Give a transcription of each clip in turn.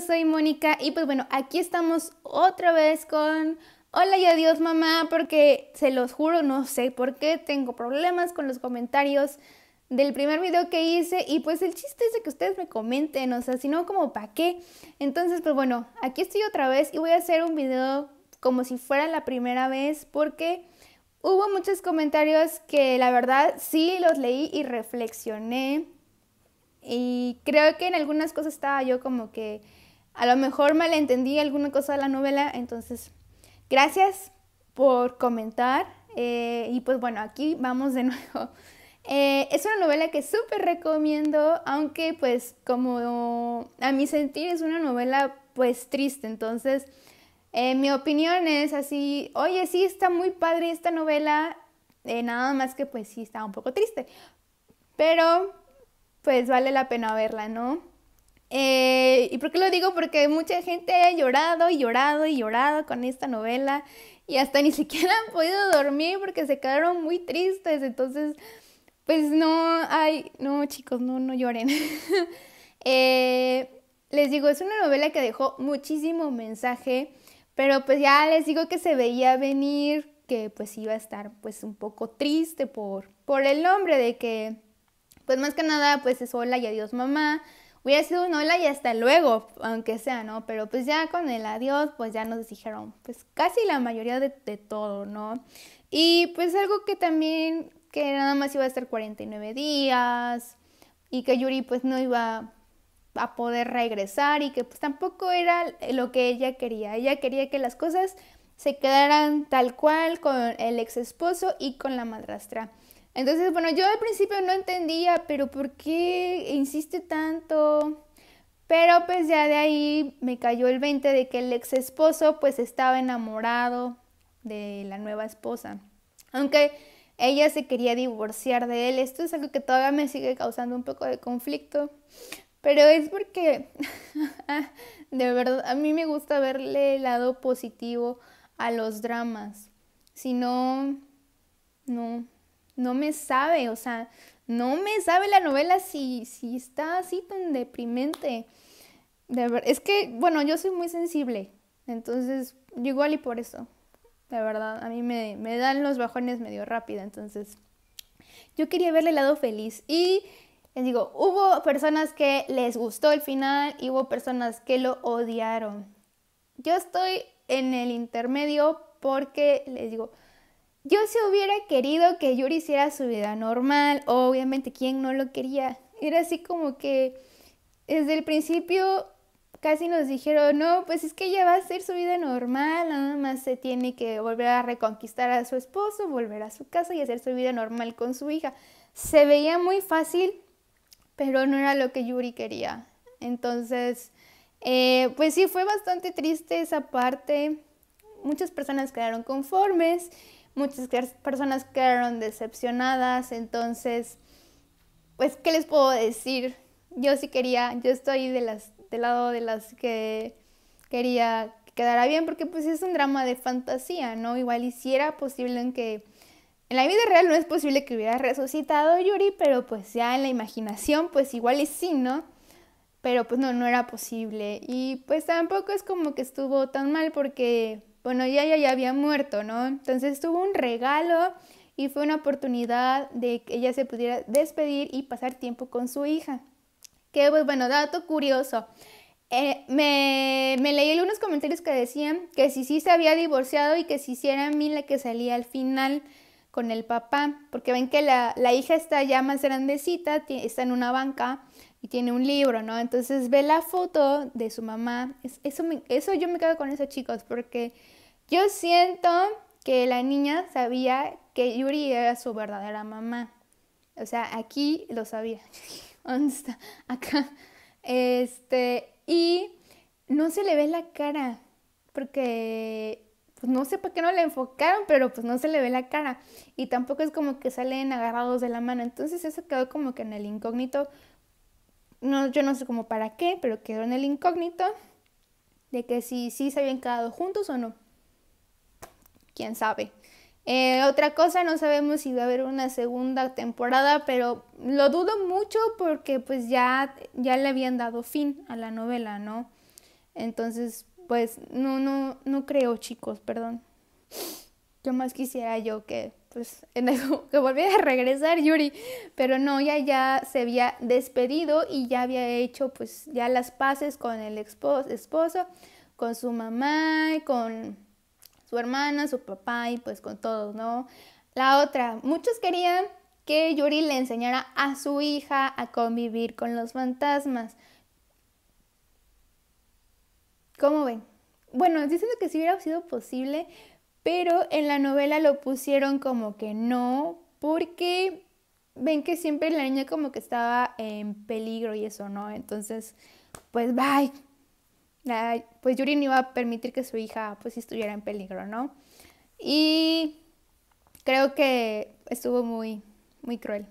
soy Mónica y pues bueno, aquí estamos otra vez con Hola y adiós mamá, porque se los juro, no sé por qué tengo problemas con los comentarios del primer video que hice y pues el chiste es de que ustedes me comenten, o sea, si no como para qué. Entonces, pues bueno, aquí estoy otra vez y voy a hacer un video como si fuera la primera vez porque hubo muchos comentarios que la verdad sí los leí y reflexioné y creo que en algunas cosas estaba yo como que a lo mejor malentendí alguna cosa de la novela, entonces gracias por comentar eh, y pues bueno, aquí vamos de nuevo. Eh, es una novela que súper recomiendo, aunque pues como a mi sentir es una novela pues triste, entonces eh, mi opinión es así, oye sí está muy padre esta novela, nada más que pues sí está un poco triste, pero pues vale la pena verla, ¿no? Eh, ¿Y por qué lo digo? Porque mucha gente ha llorado y llorado y llorado con esta novela y hasta ni siquiera han podido dormir porque se quedaron muy tristes. Entonces, pues no, ay, no chicos, no, no lloren. Eh, les digo, es una novela que dejó muchísimo mensaje, pero pues ya les digo que se veía venir que pues iba a estar pues un poco triste por, por el nombre de que, pues más que nada, pues es hola y adiós mamá hubiera sido un hola y hasta luego, aunque sea, ¿no? Pero pues ya con el adiós, pues ya nos dijeron, pues casi la mayoría de, de todo, ¿no? Y pues algo que también, que nada más iba a estar 49 días y que Yuri pues no iba a poder regresar y que pues tampoco era lo que ella quería. Ella quería que las cosas se quedaran tal cual con el ex esposo y con la madrastra. Entonces, bueno, yo al principio no entendía, pero ¿por qué insiste tanto? Pero pues ya de ahí me cayó el 20 de que el ex esposo pues estaba enamorado de la nueva esposa. Aunque ella se quería divorciar de él, esto es algo que todavía me sigue causando un poco de conflicto. Pero es porque de verdad a mí me gusta verle el lado positivo a los dramas. Si no, no me sabe, o sea, no me sabe la novela si, si está así tan deprimente. De ver, es que, bueno, yo soy muy sensible, entonces, igual y por eso, de verdad, a mí me, me dan los bajones medio rápido, entonces, yo quería verle el lado feliz y les digo, hubo personas que les gustó el final y hubo personas que lo odiaron. Yo estoy en el intermedio porque les digo, yo se hubiera querido que Yuri hiciera su vida normal, obviamente, ¿quién no lo quería? Era así como que desde el principio casi nos dijeron, no, pues es que ella va a hacer su vida normal, nada más se tiene que volver a reconquistar a su esposo, volver a su casa y hacer su vida normal con su hija. Se veía muy fácil, pero no era lo que Yuri quería. Entonces, eh, pues sí, fue bastante triste esa parte. Muchas personas quedaron conformes muchas personas quedaron decepcionadas, entonces, pues, ¿qué les puedo decir? Yo sí quería, yo estoy de las, del lado de las que quería que quedara bien, porque pues es un drama de fantasía, ¿no? Igual hiciera posible en que... En la vida real no es posible que hubiera resucitado Yuri, pero pues ya en la imaginación, pues igual y sí, ¿no? Pero pues no, no era posible. Y pues tampoco es como que estuvo tan mal porque bueno, ya, ya, ya había muerto, ¿no? Entonces tuvo un regalo y fue una oportunidad de que ella se pudiera despedir y pasar tiempo con su hija. Que pues bueno, dato curioso. Eh, me, leí algunos comentarios que decían que si sí se había divorciado y que si sí era la que salía al final con el papá, porque ven que la, la hija está ya más grandecita, está en una banca, y tiene un libro, ¿no? Entonces ve la foto de su mamá. Eso, eso yo me quedo con eso, chicos, porque yo siento que la niña sabía que Yuri era su verdadera mamá. O sea, aquí lo sabía. ¿Dónde está? Acá. Este, y no se le ve la cara, porque pues, no sé por qué no le enfocaron, pero pues no se le ve la cara. Y tampoco es como que salen agarrados de la mano. Entonces eso quedó como que en el incógnito no, yo no sé cómo para qué, pero quedó en el incógnito de que si sí se habían quedado juntos o no. Quién sabe. Eh, otra cosa, no sabemos si va a haber una segunda temporada, pero lo dudo mucho porque pues ya, ya le habían dado fin a la novela, ¿no? Entonces, pues no, no, no creo, chicos, perdón. Yo más quisiera yo que, pues, que volviera a regresar Yuri, pero no, ya ya se había despedido y ya había hecho, pues, ya las paces con el esposo, con su mamá, con su hermana, su papá y pues con todos, ¿no? La otra, muchos querían que Yuri le enseñara a su hija a convivir con los fantasmas. ¿Cómo ven? Bueno, dicen que si hubiera sido posible, pero en la novela lo pusieron como que no, porque ven que siempre la niña como que estaba en peligro y eso, ¿no? Entonces, pues bye. pues Yuri no iba a permitir que su hija pues estuviera en peligro, ¿no? Y creo que estuvo muy, muy cruel.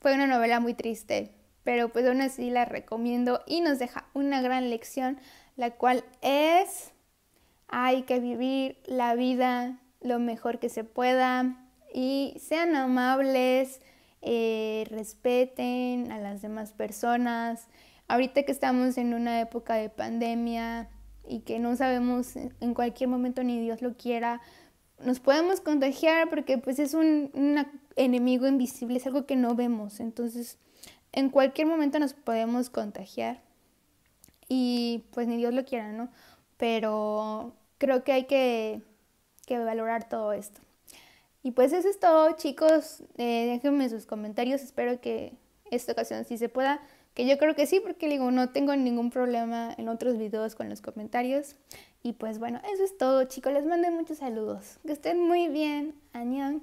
Fue una novela muy triste, pero pues aún así la recomiendo y nos deja una gran lección, la cual es hay que vivir la vida lo mejor que se pueda y sean amables, eh, respeten a las demás personas. Ahorita que estamos en una época de pandemia y que no sabemos en cualquier momento ni Dios lo quiera, nos podemos contagiar porque pues es un, un enemigo invisible, es algo que no vemos. Entonces, en cualquier momento nos podemos contagiar y pues ni Dios lo quiera, ¿no? Pero creo que hay que, valorar todo esto. Y pues eso es todo, chicos. Eh, déjenme sus comentarios. Espero que esta ocasión sí se pueda. Que yo creo que sí, porque digo, no tengo ningún problema en otros videos con los comentarios. Y pues bueno, eso es todo, chicos. Les mando muchos saludos. Que estén muy bien. Añón.